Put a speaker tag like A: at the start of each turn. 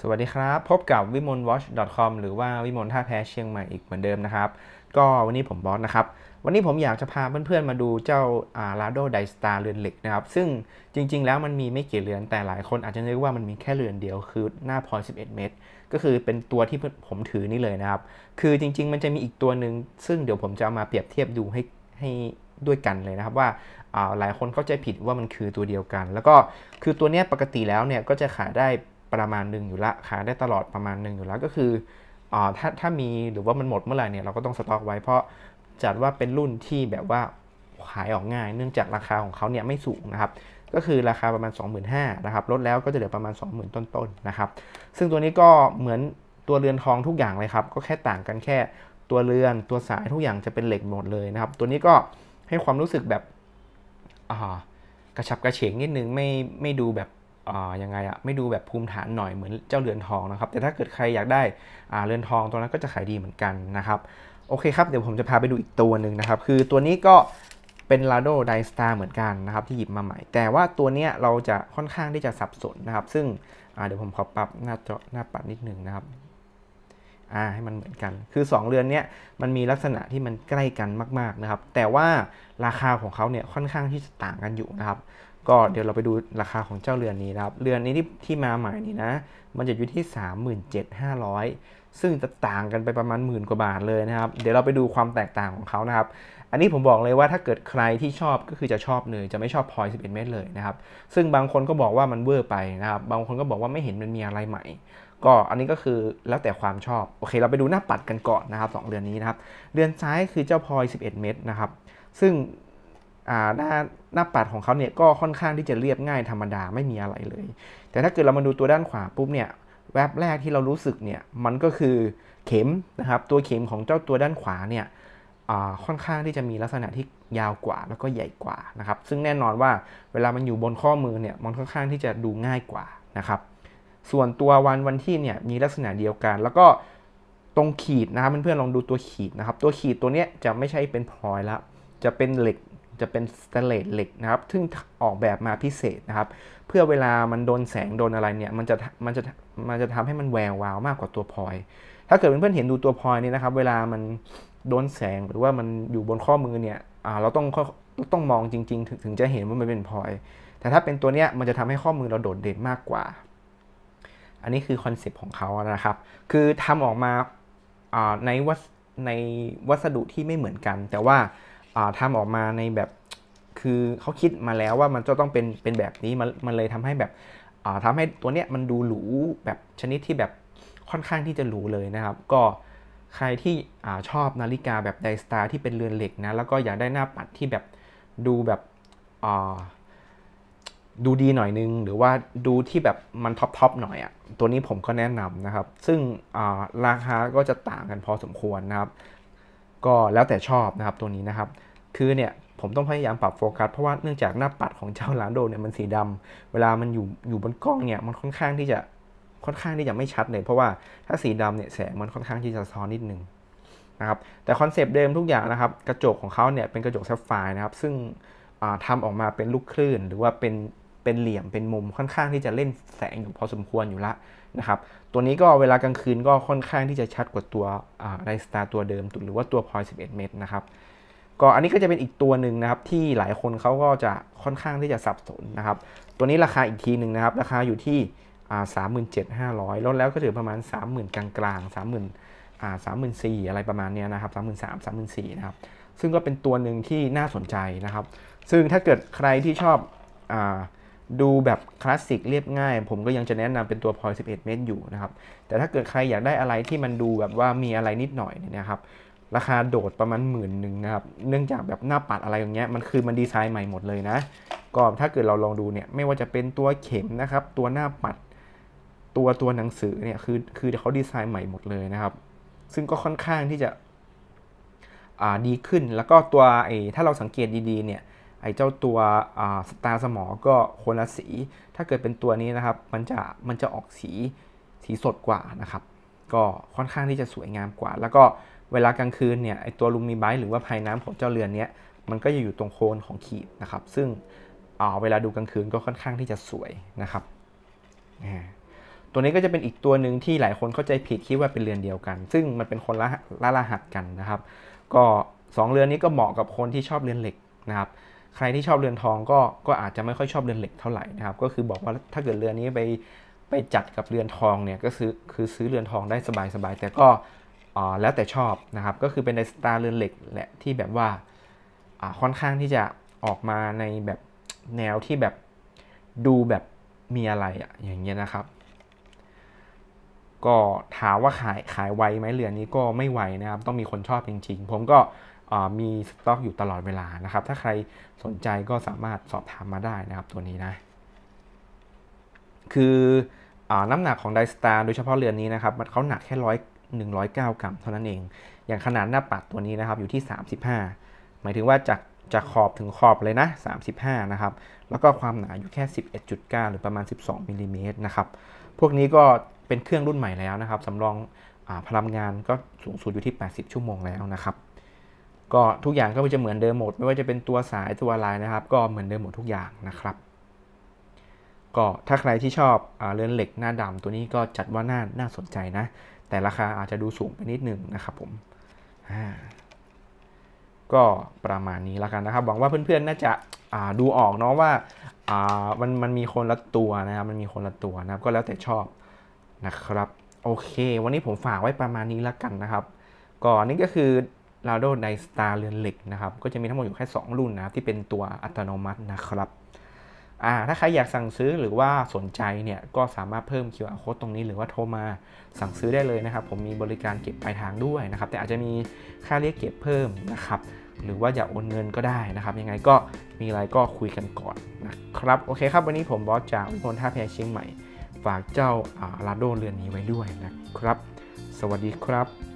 A: สวัสดีครับพบกับวิมล w a t c h c o m หรือว่าวิมลท่าแพ้เชียงใหม่อีกเหมือนเดิมนะครับ ก็วันนี้ผมบอสนะครับ วันนี้ผมอยากจะพาเพื่อนๆมาดูเจ้าลาโดไดสตาร์เรือนเหล็กนะครับ ซึ่งจริงๆแล้วมันมีไม่กี่เรือนแต่หลายคนอาจจะนึกว่ามันมีแค่เรือนเดียวคือหน้าพอย11เมตรก็คือเป็นตัวที่ผมถือนี่เลยนะครับ คือจริงๆมันจะมีอีกตัวหนึ่งซึ่งเดี๋ยวผมจะเอามาเปรียบเทียบดูให้ให้ด้วยกันเลยนะครับว่าหลายคนเข้าใจผิดว่ามันคือตัวเดียวกัน แล้วก็คือตัวนี้ปกติแล้วเนี่ยก็จะขายได้ประมาณหนึ่งอยู่ละขายได้ตลอดประมาณหนึ่งอยู่ละก็คืออถ้าถ้ามีหรือว่ามันหมดเมื่อไหร่เนี่ยเราก็ต้องสต็อกไว้เพราะจัดว่าเป็นรุ่นที่แบบว่าขายออกง่ายเนื่องจากราคาของเขาเนี่ยไม่สูงนะครับก็คือราคาประมาณ25,000นะครับลดแล้วก็จะเหลือประมาณ20,000ต้นๆนนะครับซึ่งตัวนี้ก็เหมือนตัวเรือนทองทุกอย่างเลยครับก็แค่ต่างกันแค่ตัวเรือนตัวสายทุกอย่างจะเป็นเหล็กหมดเลยนะครับ ตัวนี้ก็ให้ความรู้สึกแบบกระชับกระเฉงนิดนึงไม่ไม่ดูแบบยังไงอะไม่ดูแบบภูมิฐานหน่อยเหมือนเจ้าเรือนทองนะครับ แต่ถ้าเกิดใครอยากได้เรือนทองตัวนั้นก็จะขายดีเหมือนกันนะครับโอเคครับเดี๋ยวผมจะพาไปดูอีกตัวหนึ่งนะครับ คือตัวนี้ก็เป็นลาโดไดสตาร์เหมือนกันนะครับที่หยิบมาใหม่ แต่ว่าตัวเนี้ยเราจะค่อนข้างที่จะสับสนนะครับ ซึ่งเดี๋ยวผมขอปรับหน้าจอหน้าปัดนิดนึงนะครับ่าให้มันเหมือนกัน คือ 2 เรือนเนี้ยมันมีลักษณะที่มันใกล้กันมากๆนะครับ แต่ว่าราคาของเขาเนี่ยค่อนข้างที่จะต่างกันอยู่นะครับ ก็เดี๋ยวเราไปดูราคาของเจ้าเรือนนี้นะครับ เรือนนี้ที่ที่มาใหม่นี่นะ มันจะอยู่ที่ 37,500 ซึ่งจะต่างกันไปประมาณหมื่นกว่าบาทเลยนะครับ เดี๋ยวเราไปดูความแตกต่างของเขานะครับ อันนี้ผมบอกเลยว่าถ้าเกิดใครที่ชอบก็คือจะชอบเนยจะไม่ชอบพอย11 เมตรเลยนะครับ ซึ่งบางคนก็บอกว่ามันเวอร์ไปนะครับ บางคนก็บอกว่าไม่เห็นมันมีอะไรใหม่ก็อันนี้ก็คือแล้วแต่ความชอบโอเค เราไปดูหน้าปัดกันก่อนนะครับ 2 เดือนนี้นะครับเดือนซ้ายคือเจ้าพลอย11 เม็ดนะครับซึ่งหน้าหน้าปัดของเขาเนี่ยก็ค่อนข้างที่จะเรียบง่ายธรรมดาไม่มีอะไรเลย แต่ถ้าเกิดเรามาดูตัวด้านขวาปุ๊บเนี่ยแวบแรกที่เรารู้สึกเนี่ยมันก็คือเข็มนะครับ ตัวเข็มของเจ้าตัวด้านขวาเนี่ยค่อนข้างที่จะมีลักษณะที่ยาวกว่าแล้วก็ใหญ่กว่านะครับ ซึ่งแน่นอนว่าเวลามันอยู่บนข้อมือเนี่ยมันค่อนข้างที่จะดูง่ายกว่านะครับส่วนตัววันวันที่เนี่ยมีลักษณะเดียวกัน แล้วก็ตรงขีดนะครับเพื่อนๆลองดูตัวขีดนะครับ ตัวขีดตัวเนี้ยจะไม่ใช่เป็นพลอยละจะเป็นเหล็กจะเป็นสเตเลตเหล็กนะครับซึ่งออกแบบมาพิเศษนะครับ เพื่อเวลามันโดนแสงโดนอะไรเนี่ยมันจะมันจะมันจะทำให้มันแวววาวมากกว่าตัวพลอย ถ้าเกิดเพื่อนๆเห็นดูตัวพลอยนี่นะครับ เวลามันโดนแสงหรือว่ามันอยู่บนข้อมือเนี่ยเราต้องต้องมองจริงๆถึงจะเห็นว่ามันเป็นพลอย แต่ถ้าเป็นตัวเนี้ยมันจะทำให้ข้อมือเราโดดเด่นมากกว่าอันนี้คือคอนเซปต์ของเขานะครับ คือทำออกมาในวัสในวัสดุที่ไม่เหมือนกัน แต่ว่าทำออกมาในแบบ คือเขาคิดมาแล้วว่ามันจะต้องเป็นเป็นแบบนี้มันมันเลยทำให้แบบทำให้ตัวเนี้ยมันดูหรูแบบชนิดที่แบบค่อนข้างที่จะหรูเลยนะครับ ก็ใครที่อชอบนาฬิกาแบบไดสตาร์ที่เป็นเรือนเหล็กนะ แล้วก็อยากได้หน้าปัดที่แบบดูแบบดูดีหน่อยนึง หรือว่าดูที่แบบมันท็อปทอปหน่อยอะ่ะตัวนี้ผมก็แนะนำนะครับ ซึ่งราคาก็จะต่างกันพอสมควรนะครับ ก็แล้วแต่ชอบนะครับตัวนี้นะครับ คือเนี่ยผมต้องพยายามปรับโฟกัสเพราะว่าเนื่องจากหน้าปัดของเจ้าลานโดเนี่ยมันสีดำ เวลามันอยู่อยู่บนกล้องเนี่ยมันค่อนข้างที่จะค่อนข้างที่จะไม่ชัดเลยเพราะว่าถ้าสีดำเนี่ยแสงมันค่อนข้างที่จะซ้อนนิดนึงนะครับแต่คอนเซปต์เดิมทุกอย่างนะครับกระจกของเขาเนี่ยเป็นกระจกแซฟไฟร์นะครับ ซึ่งทำออกมาเป็นลูกคลื่นหรือว่าเป็นเป็นเหลี่ยม เป็นมุมค่อนข้างที่จะเล่นแสงอยู่พอสมควรอยู่ละนะครับตัวนี้ก็เวลากลางคืนก็ค่อนข้างที่จะชัดกว่าตัวไลสตาร์ตัวเดิม หรือว่าตัวพอย11เมตรนะครับก็อันนี้ก็จะเป็นอีกตัวหนึ่งนะครับที่หลายคนเขาก็จะค่อนข้างที่จะสับสนนะครับ ตัวนี้ราคาอีกทีหนึ่งนะครับราคาอยู่ที่สามหมื่นเจ็ดห้าร้อยลดแล้วก็ถือประมาณ 30,000กลางกลางสามหมื่นสามหมื่นสี่อะไรประมาณนี้นะครับสามหมื่นสามสามหมื่นสี่นะครับซึ่งก็เป็นตัวหนึ่งที่น่าสนใจนะครับ ซึ่งถ้าเกิดใครที่ชอบอดูแบบคลาสสิกเรียบง่ายผมก็ยังจะแนะนำเป็นตัวพลอย11 เมตรอยู่นะครับ แต่ถ้าเกิดใครอยากได้อะไรที่มันดูแบบว่ามีอะไรนิดหน่อยเนี่ยนะครับราคาโดดประมาณหมื่นหนึ่งนะครับ เนื่องจากแบบหน้าปัดอะไรอย่างเงี้ยมันคือมันดีไซน์ใหม่หมดเลยนะก็ถ้าเกิดเราลองดูเนี่ยไม่ว่าจะเป็นตัวเข็มนะครับตัวหน้าปัด ตัวตัวหนังสือเนี่ยคือคือเขาดีไซน์ใหม่หมดเลยนะครับซึ่งก็ค่อนข้างที่จะดีขึ้นแล้วก็ตัวไอ้ถ้าเราสังเกตดีๆเนี่ยไอ้เจ้าตัวสตาร์สมอก็คนละสี ถ้าเกิดเป็นตัวนี้นะครับมันจะมันจะออกสีสีสดกว่านะครับ ก็ค่อนข้างที่จะสวยงามกว่า แล้วก็เวลากลางคืนเนี่ยไอตัวลูมิไบตยหรือว่าภายน้ำของเจ้าเรือนเนี้ยมันก็จะอยู่ตรงโคนของขีดนะครับ ซึ่งเวลาดูกลางคืนก็ค่อนข้างที่จะสวยนะครับตัวนี้ก็จะเป็นอีกตัวหนึ่งที่หลายคนเข้าใจผิดคิดว่าเป็นเรือนเดียวกัน ซึ่งมันเป็นคนละละรหัสกันนะครับ ก็ 2 เรือนนี้ก็เหมาะกับคนที่ชอบเรือนเหล็กนะครับใครที่ชอบเรือนทองก็ก็อาจจะไม่ค่อยชอบเรือนเหล็กเท่าไหร่นะครับ ก็คือบอกว่าถ้าเกิดเรือนนี้ไปไปจัดกับเรือนทองเนี่ยก็ซื้อคือซื้อเรือนทองได้สบายๆแต่ก็ออ๋แล้วแต่ชอบนะครับก็คือเป็นในสไตล์เรือนเหล็กแหละที่แบบว่าอค่อนข้างที่จะออกมาในแบบแนวที่แบบดูแบบมีอะไรอะอย่างเงี้ยนะครับ ก็ถามว่าขายขายไวไหมเรือนนี้ก็ไม่ไวนะครับต้องมีคนชอบจริง ๆ ผมก็มีสต็อกอยู่ตลอดเวลานะครับ ถ้าใครสนใจก็สามารถสอบถามมาได้นะครับตัวนี้นะ คืออน้ำหนักของไดสตาร์โดยเฉพาะเรือนนี้นะครับ มันเขาหนักแค่ร้อยหนึ่งร้อยเก้ากรัมเท่านั้นเอง อย่างขนาดหน้าปัดตัวนี้นะครับอยู่ที่ 35 หมายถึงว่าจากจากขอบถึงขอบเลยนะ 35 นะครับ แล้วก็ความหนาอยู่แค่ 11.9 หรือประมาณ 12มิลิเมตรนะครับ พวกนี้ก็เป็นเครื่องรุ่นใหม่แล้วนะครับสำรองอพลังงานก็สูงสุดอยู่ที่ 80 ชั่วโมงแล้วนะครับก็ทุกอย่างก็จะเหมือนเดิมหมดไม่ว่าจะเป็นตัวสายตัวลายนะครับ ก็เหมือนเดิมหมดทุกอย่างนะครับ ก็ถ้าใครที่ชอบเรือนเหล็กหน้าดำตัวนี้ก็จัดว่าน่าน่าสนใจนะแต่ราคาอาจจะดูสูงไปนิดนึงนะครับผมก็ประมาณนี้แล้วกันนะครับหวังว่าเพื่อนๆน่าจะดูออกเนาะว่ามันมันมีคนละตัวนะครับมันมีคนละตัวนะครับ ก็แล้วแต่ชอบนะครับโอเค วันนี้ผมฝากไว้ประมาณนี้แล้วกันนะครับก่อนนี้ก็คือลาโดไดสตาร์เรือนเหล็กนะครับก็จะมีทั้งหมดอยู่แค่2รุ่นนะครับ ที่เป็นตัวอัตโนมัตินะครับอ่าถ้าใครอยากสั่งซื้อหรือว่าสนใจเนี่ย ก็สามารถเพิ่ม QR code ตรงนี้หรือว่าโทรมา สั่งซื้อได้เลยนะครับ ผมมีบริการเก็บปลายทางด้วยนะครับ แต่อาจจะมีค่าเรียกเก็บเพิ่มนะครับ หรือว่าอยากโอนเงินก็ได้นะครับ ยังไงก็มีอะไรก็คุยกันก่อนนะครับโอเค ครับวันนี้ผมบอสจากอุบลท่าแพเชียงใหม่ ฝากเจ้าลาโดเรือนนี้ไว้ด้วยนะครับสวัสดีครับ